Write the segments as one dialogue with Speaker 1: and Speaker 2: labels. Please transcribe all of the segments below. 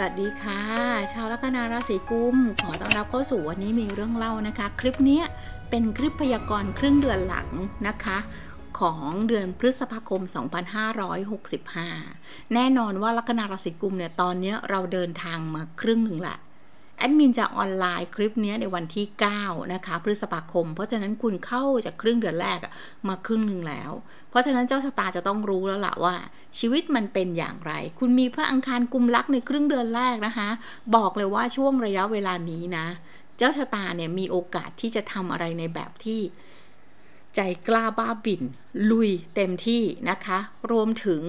Speaker 1: วัสดีค่ะชาวลัคนาราศีกุมขอต้อนรับเข้าสู่วันนี้มีเรื่องเล่านะคะ คลิปนี้เป็นคลิปพยากรณ์ครึ่งเดือนหลังนะคะของเดือนพฤษภาคม 2565 แน่นอนว่าลัคนาราศีกุมเนี่ยตอนนี้เราเดินทางมาครึ่งหนึ่งละแอดมินจะออนไลน์ คลิปนี้ในวันที่ 9 นะคะพฤษภาคม เพราะฉะนั้นคุณเข้าจากครึ่งเดือนแรกมาครึ่งหนึ่งแล้วเพราะฉะนั้นเจ้าชะตาจะต้องรู้แล้วล่ะว่า ชีวิตมันเป็นอย่างไร คุณมีพระอังคารกุมลักในครึ่งเดือนแรกนะคะ บอกเลยว่าช่วงระยะเวลานี้นะ เจ้าชะตาเนี่ยมีโอกาสที่จะทำอะไรในแบบที่ ใจกล้าบ้าบิ่นลุยเต็มที่นะคะ รวมถึง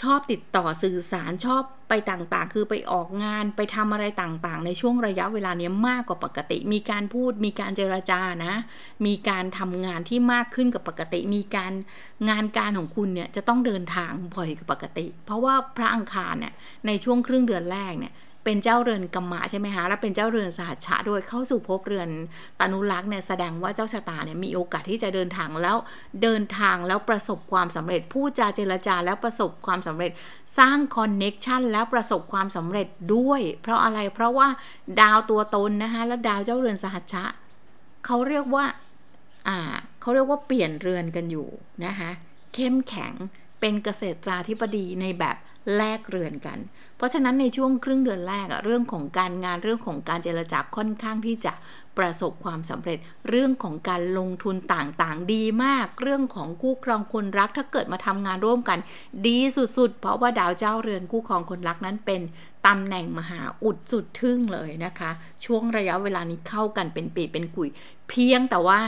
Speaker 1: ชอบติดต่อสื่อสารชอบไปต่าง ๆ คือไปออกงานไปทำอะไรต่าง ๆ ในช่วงระยะเวลานี้มากกว่าปกติ มีการพูด มีการเจรจานะ มีการทำงานที่มากขึ้นกับปกติ มีการงานการของคุณเนี่ยจะต้องเดินทางบ่อยกว่าปกติ เพราะว่าพระอังคารเนี่ยในช่วงครึ่งเดือนแรกเนี่ยเป็นเจ้าเรือนกรมมะใช่ไหมคะและเป็นเจ้าเรือนสหัชชะด้วย เข้าสู่ภพเรือนตานุรักษ์เนี่ยแสดงว่าเจ้าชะตาเนี่ยมีโอกาสที่จะเดินทางแล้วเดินทางแล้วประสบความสำเร็จผู้จาเจรจาแล้วประสบความสำเร็จสร้างคอนเน็กชันแล้วประสบความสำเร็จด้วย เพราะอะไร เพราะว่าดาวตัวตนนะคะและดาวเจ้าเรือนสหัชชะเขาเรียกว่า อ่าเขาเรียกว่าเปลี่ยนเรือนกันอยู่นะคะเข้มแข็งเป็นเกษตราธิบดีในแบบแลกเรือนกันเพราะฉะนั้นในช่วงครึ่งเดือนแรกอะเรื่องของการงานเรื่องของการเจรจาค่อนข้างที่จะประสบความสำเร็จเรื่องของการลงทุนต่างๆ ดีมากเรื่องของคู่ครองคนรักถ้าเกิดมาทำงานร่วมกัน ดีสุดๆ เพราะว่าดาวเจ้าเรือนคู่ครองคนรักนั้นเป็นตำแหน่งมหาอุดสุดทึ่งเลยนะคะช่วงระยะเวลานี้เข้ากันเป็นปีเป็นกุยเพียงแต่ว่า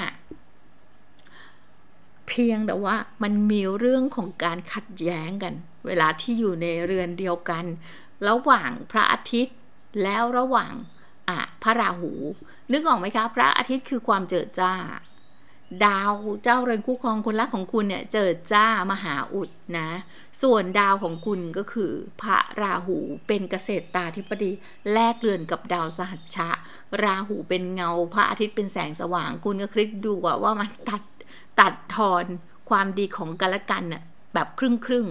Speaker 1: เพียงแต่ว่ามันมีเรื่องของการขัดแย้งกัน เวลาที่อยู่ในเรือนเดียวกันระหว่างพระอาทิตย์แล้วระหว่างพระราหูนึกออกไหมคะ พระอาทิตย์คือความเจิดจ้า ดาวเจ้าเรือนคู่ครองคนรักของคุณเนี่ยเจิดจ้ามหาอุดนะ ส่วนดาวของคุณก็คือพระราหูเป็นเกษตรตาธิปดีแลกเรือนกับดาวสหัชชะราหูเป็นเงาพระอาทิตย์เป็นแสงสว่าง คุณก็คลิกดูว่ามันตัดตัดทอนความดีของกันและกันน่ะแบบครึ่งครึ่ง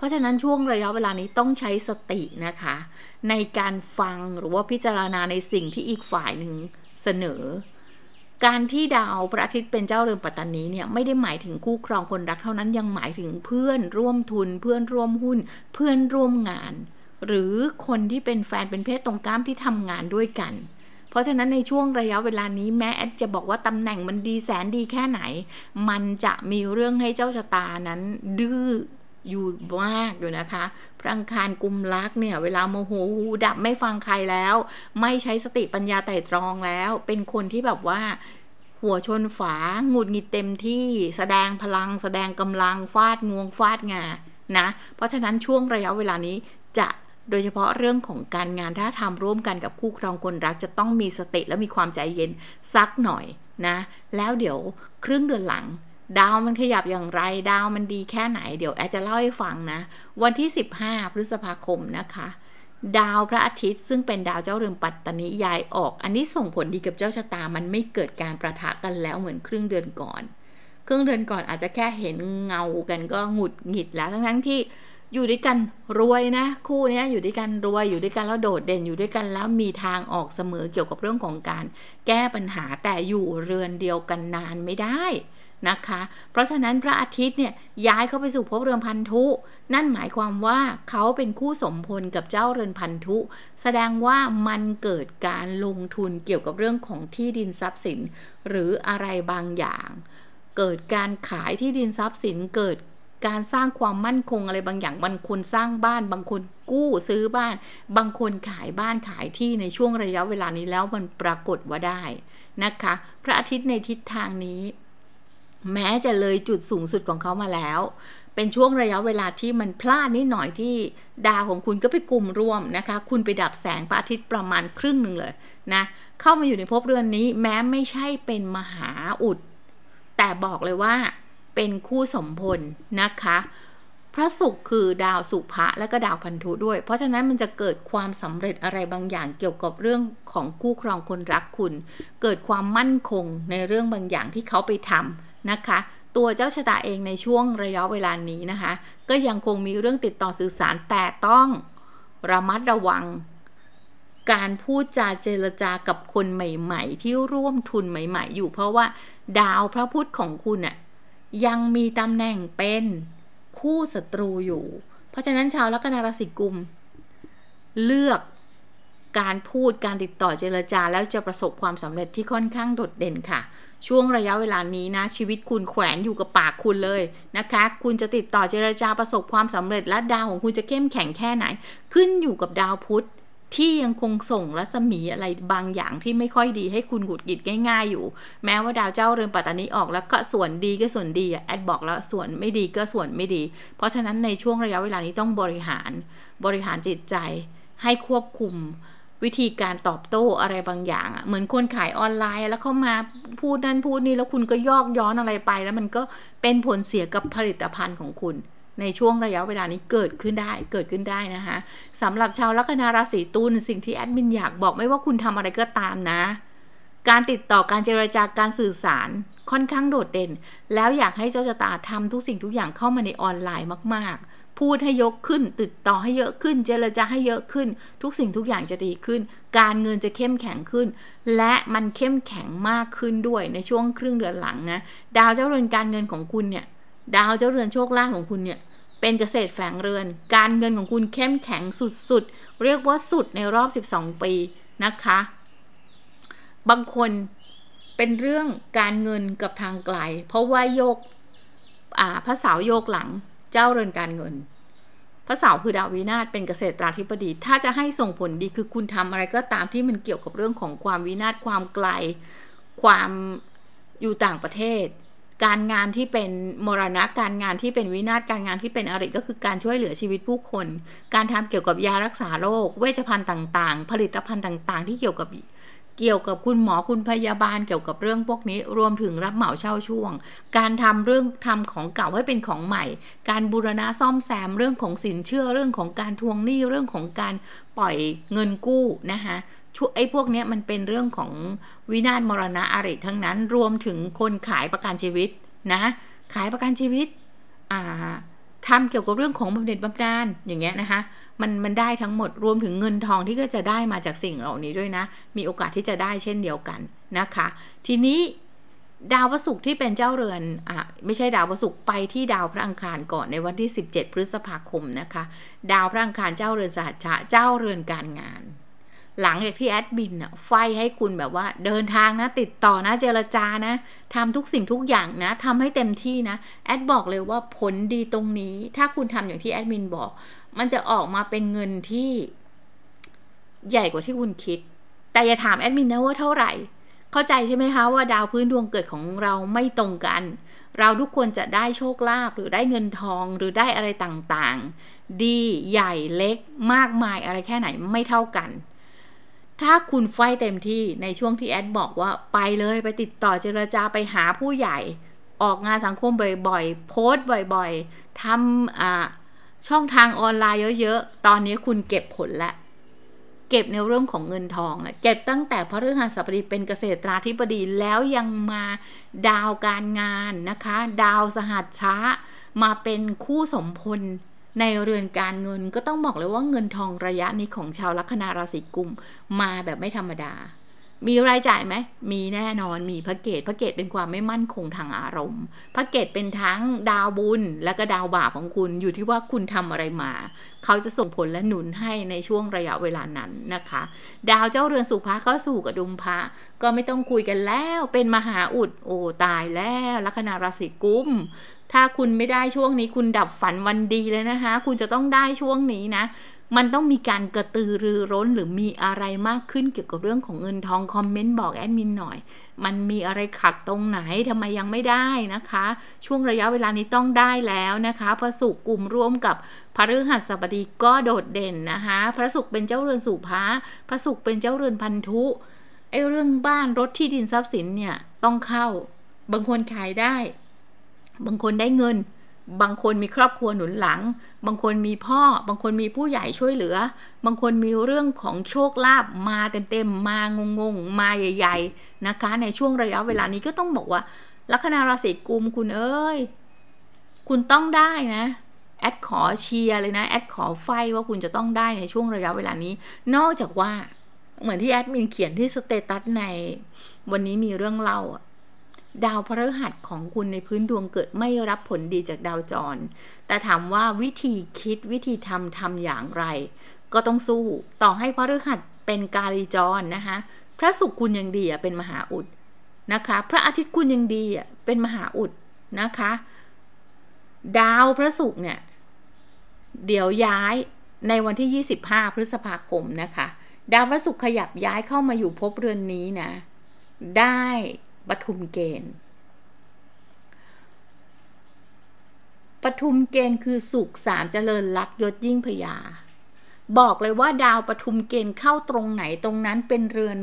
Speaker 1: เพราะฉะนั้นช่วงระยะเวลานี้ต้องใช้สตินะคะ ในการฟังหรือว่าพิจารณาในสิ่งที่อีกฝ่ายหนึ่งเสนอ การที่ดาวพระอาทิตย์เป็นเจ้าเรือนปัตตานีเนี่ยไม่ได้หมายถึงคู่ครองคนรักเท่านั้นยังหมายถึงเพื่อนร่วมทุน เพื่อนร่วมหุ้น เพื่อนร่วมงาน หรือคนที่เป็นแฟนเป็นเพศตรงก้ามที่ทำงานด้วยกัน เพราะฉะนั้นในช่วงระยะเวลานี้แม้แอดจะบอกว่าตำแหน่งมันดีแสนดีแค่ไหน มันจะมีเรื่องให้เจ้าชะตานั้นดื้ออยู่มากอยู่นะคะ พระอังคารกุมลักเนี่ย เวลาโมโหหูดับไม่ฟังใครแล้ว ไม่ใช้สติปัญญาไต่ตรองแล้ว เป็นคนที่แบบว่า หัวชนฝาหงุดหงิดเต็มที่แสดงพลัง แสดงกำลังฟาดงวงฟาดงานะ เพราะฉะนั้นช่วงระยะเวลานี้จะโดยเฉพาะเรื่องของการงาน ถ้าทำร่วมกันกับคู่ครองคนรัก จะต้องมีสติและมีความใจเย็นสักหน่อยนะแล้วเดี๋ยวครึ่งเดือนหลังดาวมันขยับอย่างไร ดาวมันดีแค่ไหนเดี๋ยวแอจะเล่าให้ฟังนะ วันที่ 15 พฤษภาคมนะคะ ดาวพระอาทิตย์ซึ่งเป็นดาวเจ้าเรือนปัตตนิยายออกอันนี้ส่งผลดีกับ เจ้าชะตา มันไม่เกิดการประทะกันแล้วเหมือนครึ่งเดือนก่อนครึ่งเดือนก่อนอาจจะแค่เห็นเงากันก็หงุดหงิดแล้วทั้งทั้งที่อยู่ด้วยกันรวยนะ คู่นี้อยู่ด้วยกันรวยอยู่ด้วยกันแล้วโดดเด่นอยู่ด้วยกันแล้วมีทางออกเสมอเกี่ยวกับเรื่องของการ แก้ปัญหาแต่อยู่เรือนเดียวกันนานไม่ได้นะคะ เพราะฉะนั้นพระอาทิตย์เนี่ยย้ายเข้าไปสู่ภพเรือนพันธุ นั่นหมายความว่าเขาเป็นคู่สมพลกับเจ้าเรือนพันธุ แสดงว่ามันเกิดการลงทุนเกี่ยวกับเรื่องของที่ดินทรัพย์สินหรืออะไรบางอย่าง เกิดการขายที่ดินทรัพย์สิน เกิดการสร้างความมั่นคงอะไรบางอย่าง บางคนสร้างบ้าน บางคนกู้ซื้อบ้าน บางคนขายบ้านขายที่ในช่วงระยะเวลานี้แล้วมันปรากฏว่าได้นะคะ พระอาทิตย์ในทิศทางนี้แม้จะเลยจุดสูงสุดของเขามาแล้ว เป็นช่วงระยะเวลาที่มันพลาด นิด หน่อยที่ดาวของคุณก็ไปกลุ่มรวม นะคะ คุณไปดับแสงพระอาทิตย์ประมาณครึ่งหนึ่งเลยนะ เข้ามาอยู่ในภพเรือน นี้แม้ไม่ใช่เป็นมหาอุด แต่บอกเลยว่าเป็นคู่สมพล นะคะ พระศุกร์คือดาวสุภะและก็ดาวพันธุด้วย เพราะฉะนั้นมันจะเกิดความสำเร็จอะไรบางอย่างเกี่ยวกับเรื่องของคู่ครองคนรักคุณ เกิดความมั่นคงในเรื่องบางอย่างที่เขาไปทำนะคะ ตัวเจ้าชะตาเองในช่วงระยะเวลานี้นะคะ ก็ยังคงมีเรื่องติดต่อสื่อสารแต่ต้อง ระมัดระวังการพูดจาเจรจากับคนใหม่ๆ ที่ร่วมทุนใหม่ๆ อยู่เพราะว่าดาวพระพุธของคุณอะยังมีตำแหน่งเป็นคู่ศัตรูอยู่ เพราะฉะนั้นชาวลัคนาราศีกุมเลือกการพูดการติดต่อเจรจาแล้วจะประสบความสำเร็จที่ค่อนข้างโดดเด่นค่ะช่วงระยะเวลานี้นะ ชีวิตคุณแขวนอยู่กับปากคุณเลย นะคะคุณจะติดต่อเจรจาประสบความสำเร็จ และดาวของคุณจะเข้มแข็งแค่ไหน ขึ้นอยู่กับดาวพุธที่ยังคงส่งรัศมีอะไรบางอย่างที่ไม่ค่อยดีให้คุณหงุดหงิดง่ายๆอยู่ แม้ว่าดาวเจ้าเรือนปัตตานีออกแล้วก็ส่วนดีก็ส่วนดีแอดบอกแล้วส่วนไม่ดีก็ส่วนไม่ดี เพราะฉะนั้นในช่วงระยะเวลานี้ต้องบริหารบริหารจิตใจให้ควบคุมวิธีการตอบโต้อะไรบางอย่างอะ่ะเหมือนคนขายออนไลน์แล้วเขามาพูดนั่นพูดนี่แล้วคุณก็ยอกย้อนอะไรไป แล้วมันก็เป็นผลเสียกับผลิตภัณฑ์ของคุณ ในช่วงระยะเวลานี้เกิดขึ้นได้เกิดขึ้นได้นะคะสำหรับชาวลัคนาราศีตุลสิ่งที่แอดมินอยากบอกไม่ว่าคุณทำอะไรก็ตามนะ การติดต่อการเจรจาการสื่อสารค่อนข้างโดดเด่น แล้วอยากให้เจ้าชะตาทำทุกสิ่งทุกอย่างเข้ามาในออนไลน์มากพูดให้ยกขึ้นติดต่อให้เยอะขึ้น เจรจาให้เยอะขึ้น ทุกสิ่งทุกอย่างจะดีขึ้นการเงินจะเข้มแข็งขึ้น และมันเข้มแข็งมากขึ้นด้วยในช่วงครึ่งเดือนหลังนะ ดาวเจ้าเรือนการเงินของคุณเนี่ยดาวเจ้าเรือนโชคลาภของคุณเนี่ยเป็นเกษตรแฝงเรือน การเงินของคุณเข้มแข็งสุดๆเรียกว่าสุดในรอบ 12 ปีนะคะ บางคนเป็นเรื่องการเงินกับทางไกล เพราะว่าโยกพระสาโยกหลังเจ้าเรือนการเงิน พระเสาคือดาววินาศเป็นเกษตราธิบดี ถ้าจะให้ส่งผลดีคือคุณทำอะไรก็ตามที่มันเกี่ยวกับเรื่องของความวินาศความไกล ความอยู่ต่างประเทศ การงานที่เป็นมรณะ การงานที่เป็นวินาศการงานที่เป็นอริก็คือการช่วยเหลือชีวิตผู้คน การทำเกี่ยวกับยารักษาโรค เวชภัณฑ์ต่าง ๆ ผลิตภัณฑ์ต่าง ๆ ที่เกี่ยวกับเกี่ยวกับคุณหมอคุณพยาบาลเกี่ยวกับเรื่องพวกนี้รวมถึงรับเหมาเช่าช่วง การทำเรื่องทำของเก่าให้เป็นของใหม่ การบูรณะซ่อมแซมเรื่องของสินเชื่อเรื่องของการทวงหนี้เรื่องของการปล่อยเงินกู้นะคะไอ้พวกนี้มันเป็นเรื่องของวินาศมรณะอะไรทั้งนั้นรวมถึงคนขายประกันชีวิตนะขายประกันชีวิตทำทำเกี่ยวกับเรื่องของบาเหน็จบำนาญอย่างเงี้ยนะคะมันมันได้ทั้งหมดรวมถึงเงินทองที่ก็จะได้มาจากสิ่งเหล่านี้ด้วยนะ มีโอกาสที่จะได้เช่นเดียวกันนะคะ ทีนี้ดาวพระศุกร์ที่เป็นเจ้าเรือนอ่ะไม่ใช่ดาวพระศุกร์ไปที่ดาวพระอังคารก่อนในวันที่ 17 พฤษภาคมนะคะ ดาวพระอังคารเจ้าเรือนสหัชะเจ้าเรือนการงาน หลังจากที่แอดมินอะไฟให้คุณแบบว่าเดินทางนะติดต่อนะเจรจานะทำทุกสิ่งทุกอย่างนะทำให้เต็มที่นะแอดบอกเลยว่าผลดีตรงนี้ถ้าคุณทำอย่างที่แอดมินบอกมันจะออกมาเป็นเงินที่ใหญ่กว่าที่คุณคิด แต่อย่าถามแอดมินนะว่าเท่าไหร่ เข้าใจใช่ไหมคะว่าดาวพื้นดวงเกิดของเราไม่ตรงกัน เราทุกคนจะได้โชคลาภหรือได้เงินทองหรือได้อะไรต่างๆ ดีใหญ่เล็กมากมายอะไรแค่ไหนไม่เท่ากัน ถ้าคุณไฟเต็มที่ในช่วงที่แอดบอกว่าไปเลยไปติดต่อเจรจาไปหาผู้ใหญ่ ออกงานสังคมบ่อยๆ โพสต์บ่อย ๆทำอ่าช่องทางออนไลน์เยอะๆ ตอนนี้คุณเก็บผลและ เก็บในเรื่องของเงินทองและเก็บตั้งแต่พระฤหัสบดีเป็นเกษตราธิบดีแล้วยังมาดาวการงานนะคะ ดาวสหัสช้ามาเป็นคู่สมพลในเรือนการเงิน ก็ต้องบอกเลยว่าเงินทองระยะนี้ของชาวลัคนาราศีกุมมาแบบไม่ธรรมดามีรายจ่ายไหม มีแน่นอน มีพระเกตพระเกตเป็นความไม่มั่นคงทางอารมณ์พระเกตเป็นทั้งดาวบุญและก็ดาวบาปของคุณอยู่ที่ว่าคุณทำอะไรมา เขาจะส่งผลและหนุนให้ในช่วงระยะเวลานั้นนะคะ ดาวเจ้าเรือนสุภาก็สู่กระดุมพระก็ไม่ต้องคุยกันแล้วเป็นมหาอุดโอ้ตายแล้วลัคนาราศีกุมถ้าคุณไม่ได้ช่วงนี้คุณดับฝันวันดีเลยนะคะ คุณจะต้องได้ช่วงนี้นะมันต้องมีการกระตือรือร้นหรือมีอะไรมากขึ้นเกี่ยวกับเรื่องของเงินทองคอมเมนต์บอกแอดมินหน่อย มันมีอะไรขัดตรงไหนทำไมยังไม่ได้นะคะ ช่วงระยะเวลานี้ต้องได้แล้วนะคะพระสุกกลุ่มร่วมกับพระฤหัสบดีก็โดดเด่นนะคะพระสุกเป็นเจ้าเรือนสุภาพระสุกเป็นเจ้าเรือนพันธุไอ้เรื่องบ้านรถที่ดินทรัพย์สินเนี่ยต้องเข้าบางคนขายได้บางคนได้เงินบางคนมีครอบครัวหนุนหลัง บางคนมีพ่อ บางคนมีผู้ใหญ่ช่วยเหลือ บางคนมีเรื่องของโชคลาภมาเต็มๆ มางงงมาใหญ่ๆ นะคะ ในช่วงระยะเวลานี้ก็ต้องบอกว่าลัคนาราศีกุมคุณเอ้ยคุณต้องได้นะแอดขอเชียร์เลยนะแอดขอไฟว่าคุณจะต้องได้ในช่วงระยะเวลานี้ นอกจากว่าเหมือนที่แอดมินเขียนที่สเตตัสใน วันนี้มีเรื่องเล่าอะดาวพฤหัสของคุณในพื้นดวงเกิดไม่รับผลดีจากดาวจร แต่ถามว่าวิธีคิดวิธีทำทำอย่างไร ก็ต้องสู้ต่อให้พฤหัสเป็นกาลีจรนะคะ พระศุกร์คุณยังดีอ่ะเป็นมหาอุดนะคะ พระอาทิตย์คุณยังดีอ่ะเป็นมหาอุดนะคะ ดาวพระศุกร์เนี่ยเดี๋ยวย้ายในวันที่ 25 พฤษภาคมนะคะ ดาวพระศุกร์ขยับย้ายเข้ามาอยู่พบเรือนนี้นะได้ปทุมเกณฑ์ ปทุมเกณฑ์คือสุขสามเจริญรักยศยิ่งพยา บอกเลยว่าดาวปทุมเกณฑ์เข้าตรงไหนตรงนั้นเป็นเรือน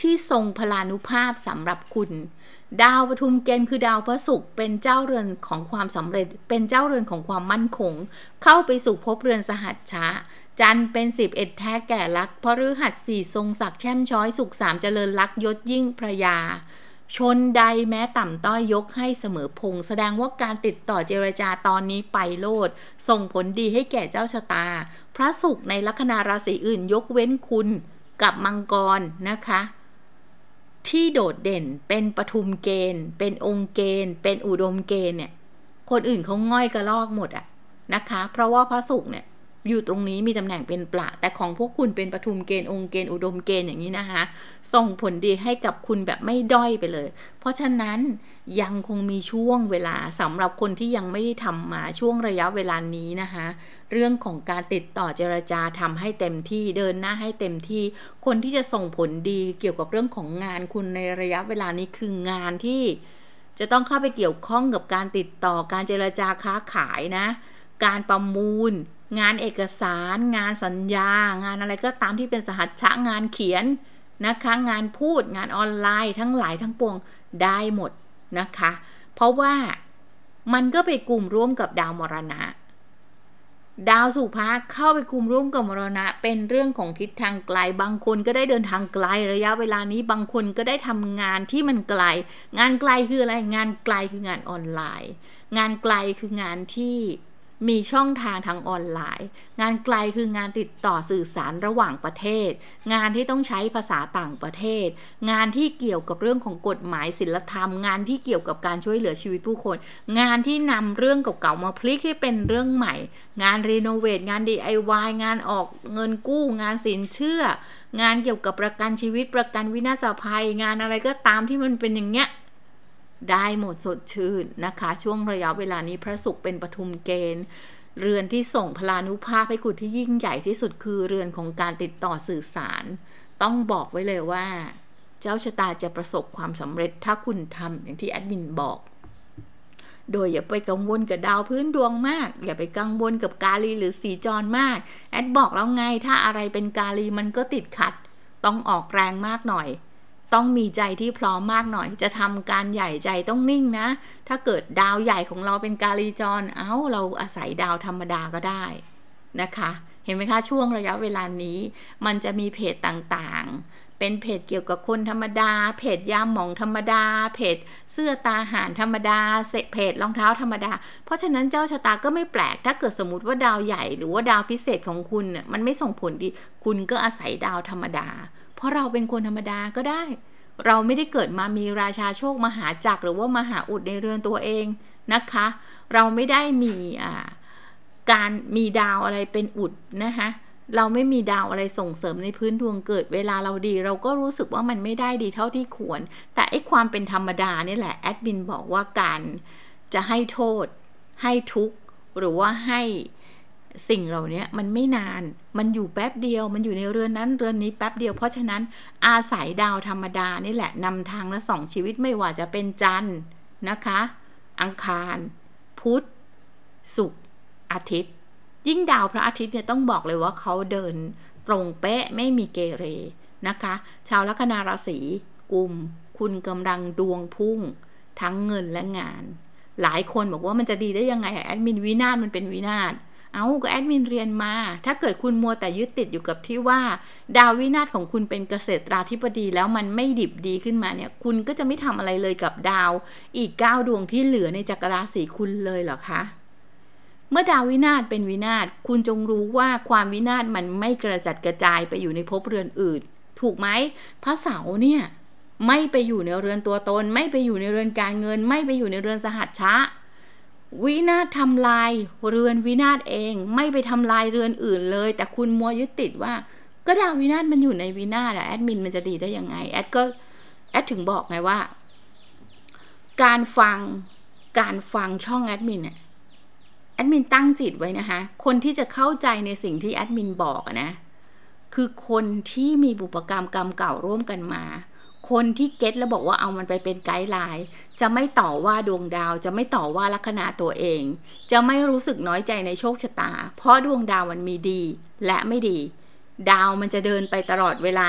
Speaker 1: ที่ทรงพลานุภาพสำหรับคุณ ดาวปทุมเกณฑ์คือดาวพระศุกร์เป็นเจ้าเรือนของความสำเร็จ เป็นเจ้าเรือนของความมั่นคง เข้าไปสู่ภพเรือนสหัสชะ จันเป็นสิบเอ็ดแท้แก่รักพระฤหัสสี่ทรงศักดิ์แช่มช้อยสุขสามเจริญรักยศยิ่งพระยาชนใดแม้ต่ำต้อยยกให้เสมอพง แสดงว่าการติดต่อเจรจาตอนนี้ไปโลด ส่งผลดีให้แก่เจ้าชะตา พระสุขในลัคนาราศีอื่นยกเว้นคุณกับมังกรนะคะ ที่โดดเด่นเป็นปทุมเกณฑ์ เป็นองค์เกณฑ์เป็นอุดมเกณฑ์เนี่ย คนอื่นเขาง่อยกระลอกหมดอะนะคะ เพราะว่าพระสุขเนี่ยอยู่ตรงนี้มีตำแหน่งเป็นปละแต่ของพวกคุณเป็นปทุมเกณฑ์องค์เกณฑ์อุดมเกณฑ์อย่างนี้นะคะ ส่งผลดีให้กับคุณแบบไม่ด้อยไปเลย เพราะฉะนั้นยังคงมีช่วงเวลาสำหรับคนที่ยังไม่ได้ทำมาช่วงระยะเวลานี้นะคะ เรื่องของการติดต่อเจรจาทำให้เต็มที่เดินหน้าให้เต็มที่ คนที่จะส่งผลดีเกี่ยวกับเรื่องของงาน คุณในระยะเวลานี้คืองานที่ จะต้องเข้าไปเกี่ยวข้องกับการติดต่อการเจรจาค้าขายนะการประมูล งานเอกสาร งานสัญญา งานอะไรก็ตามที่เป็นสหัชชะงานเขียนนะคะงานพูดงานออนไลน์ทั้งหลายทั้งปวงได้หมดนะคะ เพราะว่ามันก็ไปกลุ่มร่วมกับดาวมรณะ ดาวสุภาเข้าไปกลุ่มร่วมกับมรณะเป็นเรื่องของทิศทางไกล บางคนก็ได้เดินทางไกลระยะเวลานี้บางคนก็ได้ทำงานที่มันไกล งานไกลคืออะไรงานไกลคืองานออนไลน์ งานไกลคืองานที่มีช่องทางทางออนไลน์ งานไกลคืองานติดต่อสื่อสารระหว่างประเทศ งานที่ต้องใช้ภาษาต่างประเทศ งานที่เกี่ยวกับเรื่องของกฎหมายศิลธรรมงานที่เกี่ยวกับการช่วยเหลือชีวิตผู้คน งานที่นำเรื่องเก่าๆมาพลิกให้เป็นเรื่องใหม่ งานรีโนเวทงาน DIY งานออกเงินกู้ งานสินเชื่อ งานเกี่ยวกับประกันชีวิตประกันวินาศภัย งานอะไรก็ตามที่มันเป็นอย่างเงี้ยได้หมดสดชื่นนะคะช่วงระยะเวลานี้พระศุกร์เป็นปฐุมเกณฑ์ เรือนที่ส่งพลานุภาพให้คุณที่ยิ่งใหญ่ที่สุดคือ เรือนของการติดต่อสื่อสาร ต้องบอกไว้เลยว่าเจ้าชะตาจะประสบความสำเร็จถ้าคุณทำอย่างที่แอดมินบอกโดยอย่าไปกังวลกับดาวพื้นดวงมากอย่าไปกังวลกับกาลีหรือสีจรมาก แอดบอกแล้วไงถ้าอะไรเป็นกาลีมันก็ติดขัด ต้องออกแรงมากหน่อยต้องมีใจที่พร้อมมากหน่อยจะทำการใหญ่ใจต้องนิ่งนะ ถ้าเกิดดาวใหญ่ของเราเป็นกาลีจรเอา้า เราอาศัยดาวธรรมดาก็ได้นะคะ เห็นไหมคะช่วงระยะเวลานี้มันจะมีเพจต่าง ๆเป็นเพจเกี่ยวกับคนธรรมดา เพจยามหมองธรรมดา เพจเสื้อตาหารธรรมดา เสพจรองเท้าธรรมดา เพราะฉะนั้นเจ้าชะตาก็ไม่แปลก ถ้าเกิดสมมติว่าดาวใหญ่หรือว่าดาวพิเศษของคุณน่ยมันไม่ส่งผลดี คุณก็อาศัยดาวธรรมดา เพราะเราเป็นคนธรรมดาก็ได้ เราไม่ได้เกิดมามีราชาโชคมหาจักรหรือว่ามหาอุดในเรือนตัวเองนะคะ เราไม่ได้มีการมีดาวอะไรเป็นอุดนะคะเราไม่มีดาวอะไรส่งเสริมในพื้นดวงเกิดเวลาเราดี เราก็รู้สึกว่ามันไม่ได้ดีเท่าที่ควร แต่ไอ้ความเป็นธรรมดานี่แหละแอดมินบอกว่าการจะให้โทษให้ทุกข์หรือว่าให้สิ่งเหล่านี้มันไม่นาน มันอยู่แป๊บเดียวมันอยู่ในเรือนนั้นเรือนนี้แป๊บเดียวเพราะฉะนั้นอาศัยดาวธรรมดานี่แหละนำทางและสองชีวิตไม่ว่าจะเป็นจันทร์นะคะ อังคาร พุธศุกร์อาทิตย์ยิ่งดาวพระอาทิตย์เนี่ยต้องบอกเลยว่าเขาเดินตรงเป๊ะไม่มีเกเรนะคะ ชาวลัคนาราศีกุม คุณกำลังดวงพุ่งทั้งเงินและงาน หลายคนบอกว่ามันจะดีได้ยังไงแอดมินวินาศมันเป็นวินาศเอาก็แอดมินเรียนมา ถ้าเกิดคุณมัวแต่ยึดติดอยู่กับที่ว่า ดาววินาศของคุณเป็นเกษตราธิบดีแล้วมันไม่ดิบดีขึ้นมาเนี่ย คุณก็จะไม่ทำอะไรเลยกับดาวอีก9ดวงที่เหลือในจักรราศีคุณเลยเหรอคะเมื่อดาววินาศเป็นวินาศคุณจงรู้ว่าความวินาศมันไม่กระจัดกระจายไปอยู่ในภพเรือนอื่น ถูกไหมพระเสาเนี่ย ไม่ไปอยู่ในเรือนตัวตน ไม่ไปอยู่ในเรือนการเงิน ไม่ไปอยู่ในเรือนสหัชชะวินาศทำลายเรือนวินาศเอง ไม่ไปทำลายเรือนอื่นเลย แต่คุณมัวยึดติดว่า ก็ดาววินาศมันอยู่ในวินาศอะแอดมิน มันจะดีได้ยังไง แอดก็ แอดถึงบอกไงว่า การฟัง การฟังช่องแอดมินเนี่ยแอดมินตั้งจิตไว้นะคะ คนที่จะเข้าใจในสิ่งที่แอดมินบอกนะ คือคนที่มีบุปกรรมกรรมเก่าร่วมกันมา คนที่เก็ตแล้วบอกว่าเอามันไปเป็นไกด์ไลน์จะไม่ต่อว่าดวงดาวจะไม่ต่อว่าลัคนาตัวเอง จะไม่รู้สึกน้อยใจในโชคชะตา เพราะดวงดาวมันมีดี และไม่ดี ดาวมันจะเดินไปตลอดเวลา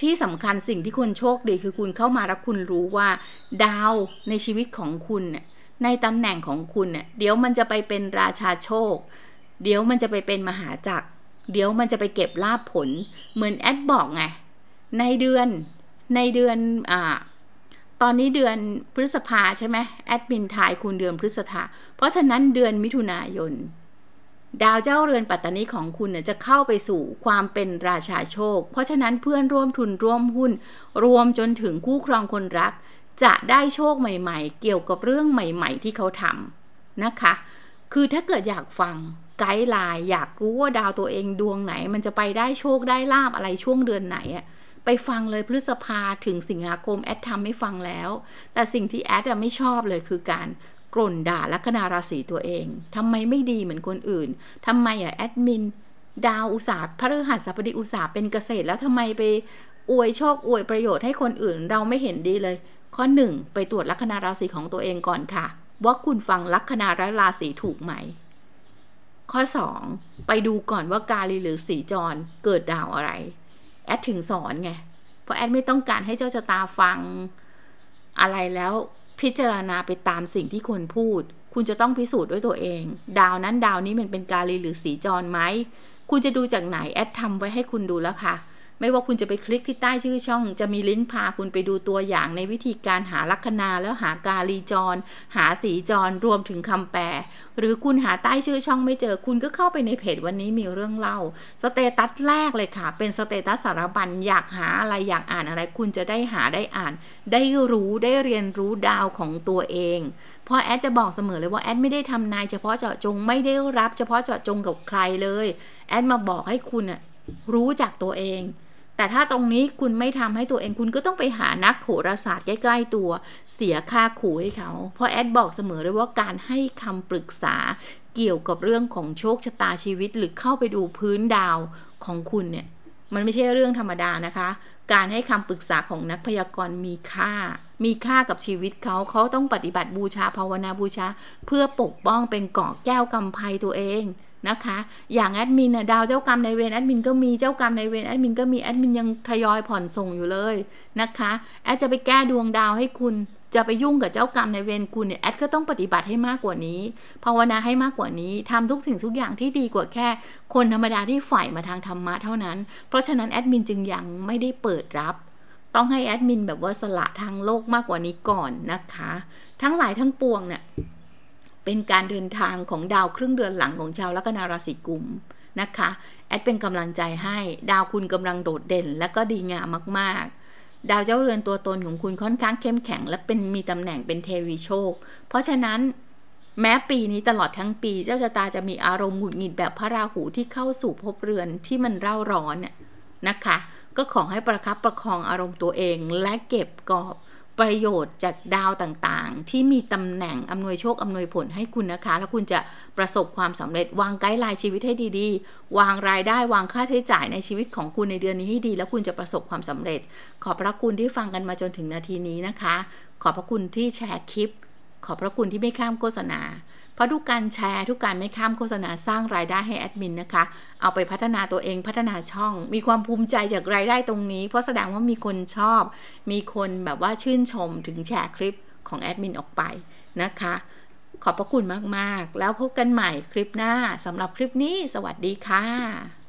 Speaker 1: ที่สำคัญสิ่งที่คุณโชคดีคือคุณเข้ามาแล้วคุณรู้ว่าดาวในชีวิตของคุณเนี่ยในตำแหน่งของคุณเนี่ยเดี๋ยวมันจะไปเป็นราชาโชค เดี๋ยวมันจะไปเป็นมหาจักร เดี๋ยวมันจะไปเก็บลาบผล เหมือนแอดบอกไงในเดือนในเดือนอ่า ตอนนี้เดือนพฤษภาใช่ไหมแอดมินทายคุณเดือนพฤษภาเพราะฉะนั้นเดือนมิถุนายน ดาวเจ้าเรือนปัตตานีของคุณจะเข้าไปสู่ความเป็นราชาโชค เพราะฉะนั้นเพื่อนร่วมทุนร่วมหุ้น รวมจนถึงคู่ครองคนรักจะได้โชคใหม่ๆ เกี่ยวกับเรื่องใหม่ ๆ ที่เขาทำ นะคะ คือถ้าเกิดอยากฟังไกด์ไลน์อยากรู้ว่าดาวตัวเองดวงไหน มันจะไปได้โชคได้ลาบอะไรช่วงเดือนไหนอะไปฟังเลยพฤษภาถึงสิงหาคมแอดทำไม่ฟังแล้ว แต่สิ่งที่แอดไม่ชอบเลยคือการกล่นด่าลัคนาราศีตัวเอง ทำไมไม่ดีเหมือนคนอื่น ทำไมอะแอดมินดาวอุตสาห์พฤหัสบดีอุตสาห์เป็นเกษตรแล้วทำไมไป อวยโชคอวยประโยชน์ให้คนอื่นเราไม่เห็นดีเลยข้อ1ไปตรวจลัคนาราศีของตัวเองก่อนค่ะ ว่าคุณฟังลัคนาและราศีถูกไหม ข้อ 2 ไปดูก่อนว่ากาลีหรือสีจรเกิดดาวอะไรแอดถึงสอนไงเพราะแอดไม่ต้องการให้เจ้าชะตาฟัง อะไรแล้ว พิจารณาไปตามสิ่งที่คนพูด คุณจะต้องพิสูจน์ด้วยตัวเอง ดาวนั้นดาวนี้มันเป็นกาลีหรือสีจรไหม คุณจะดูจากไหนแอดทำไว้ให้คุณดูแล้วค่ะไม่ว่าคุณจะไปคลิกที่ใต้ชื่อช่องจะมีลิงก์พาคุณไปดูตัวอย่างในวิธีการหาลัคนาแล้วหากาลีจร หาสีจรรวมถึงคำแปลหรือคุณหาใต้ชื่อช่อง ไม่เจอ คุณก็เข้าไปในเพจวันนี้มีเรื่องเล่าสเตตัสแรกเลยค่ะ เป็นสเตตัสสารบัญอยากหาอะไรอยากอ่านอะไร คุณจะได้หาได้อ่าน ได้รู้ได้เรียนรู้ดาวของตัวเองพราะแอดจะบอกเสมอเลยว่าแอดไม่ได้ทำนายเฉพาะเจาะจงไม่ได้รับ เฉพาะเจาะจงกับใครเลยแอดมาบอกให้คุณรู้จักตัวเองแต่ถ้าตรงนี้คุณไม่ทำให้ตัวเองคุณก็ต้องไปหานักโหราศาสตร์ใกล้ๆตัวเสียค่าขู่ให้เขา เพราะแอดบอกเสมอเลยว่าการให้คำปรึกษา เกี่ยวกับเรื่องของโชคชะตาชีวิตหรือเข้าไปดูพื้นดาวของคุณเนี่ย มันไม่ใช่เรื่องธรรมดานะคะ การให้คำปรึกษาของนักพยากรณ์มีค่า มีค่ากับชีวิตเขาเขาต้องปฏิบัติบูชาภาวนาบูชาเพื่อปกป้องเป็นเกาะแก้วกำไพตัวเองนะคะ อย่างแอดมินดาวเจ้ากรรมในเวรแอดมินก็มีเจ้ากรรมในเวรแอดมินก็มีแอดมินยังทยอยผ่อนส่งอยู่เลยนะคะแอดจะไปแก้ดวงดาวให้คุณจะไปยุ่งกับเจ้ากรรมในเวรคุณเนี่ยแอดก็ต้องปฏิบัติให้มากกว่านี้ ภาวนาให้มากกว่านี้ ทำทุกสิ่งทุกอย่างที่ดีกว่าแค่คนธรรมดาที่ฝ่ายมาทางธรรมะเท่านั้น เพราะฉะนั้น แอดมินจึงยังไม่ได้เปิดรับ ต้องให้แอดมินแบบว่าสละทางโลกมากกว่านี้ก่อนนะคะทั้งหลายทั้งปวงเนี่ยเป็นการเดินทางของดาวครึ่งเดือนหลังของชาวลัคนาราศีกุมนะคะแอดเป็นกำลังใจให้ดาวคุณกำลังโดดเด่น และก็ดีงามมากๆ ดาวเจ้าเรือนตัวตนของคุณค่อนข้างเข้มแข็งและเป็นมีตำแหน่งเป็นเทวีโชค เพราะฉะนั้น แม้ปีนี้ตลอดทั้งปี เจ้าชะตาจะมีอารมณ์หงุดหงิดแบบพระราหูที่เข้าสู่ภพเรือนที่มันเร่าร้อนนะคะ ก็ขอให้ประคับประคองอารมณ์ตัวเองและเก็บกอบประโยชน์จากดาวต่างๆ ที่มีตำแหน่งอำนวยโชคอำนวยผลให้คุณนะคะ แล้วคุณจะประสบความสำเร็จ วางไกด์ไลน์ชีวิตให้ดี ๆ วางรายได้วางค่าใช้จ่ายในชีวิตของคุณในเดือน นี้ให้ดี แล้วคุณจะประสบความสำเร็จ ขอบพระคุณที่ฟังกันมาจนถึงนาทีนี้นะคะ ขอบพระคุณที่แชร์คลิปขอบพระคุณที่ไม่ข้ามโฆษณา เพราะทุกการแชร์ทุกการไม่ข้ามโฆษณาสร้างรายได้ให้แอดมินนะคะ เอาไปพัฒนาตัวเองพัฒนาช่อง มีความภูมิใจจากรายได้ตรงนี้ เพราะแสดงว่ามีคนชอบ มีคนแบบว่าชื่นชมถึงแชร์คลิปของแอดมินออกไปนะคะ ขอบพระคุณมาก ๆ แล้วพบกันใหม่คลิปหน้าสำหรับคลิปนี้สวัสดีค่ะ